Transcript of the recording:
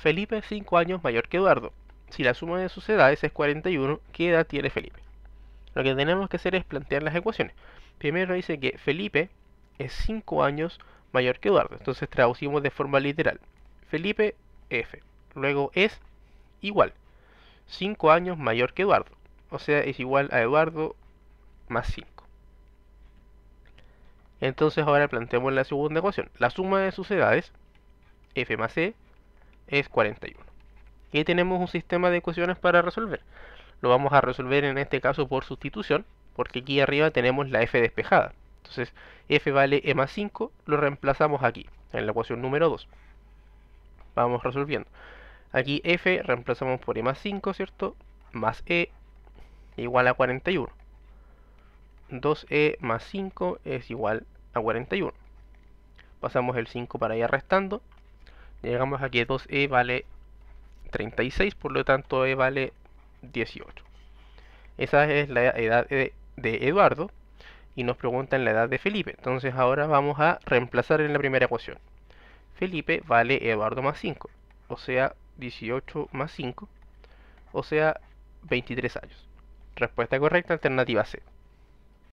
Felipe es 5 años mayor que Eduardo. Si la suma de sus edades es 41, ¿qué edad tiene Felipe? Lo que tenemos que hacer es plantear las ecuaciones. Primero dice que Felipe es 5 años mayor que Eduardo. Entonces traducimos de forma literal. Felipe F. Luego es igual. 5 años mayor que Eduardo. O sea, es igual a Eduardo más 5. Entonces ahora planteamos la segunda ecuación. La suma de sus edades, F más E, es 41. Y tenemos un sistema de ecuaciones para resolver. Lo vamos a resolver en este caso por sustitución, porque aquí arriba tenemos la f despejada. Entonces f vale e más 5, lo reemplazamos aquí, en la ecuación número 2. Vamos resolviendo. Aquí f reemplazamos por e más 5, ¿cierto? Más e igual a 41. 2e más 5 es igual a 41. Pasamos el 5 para allá restando, llegamos a que 2e vale 36, por lo tanto e vale 18. Esa es la edad de, de Eduardo y nos preguntan la edad de Felipe. Entonces ahora vamos a reemplazar en la primera ecuación. Felipe vale Eduardo más 5, o sea 18 más 5, o sea 23 años. Respuesta correcta, alternativa C.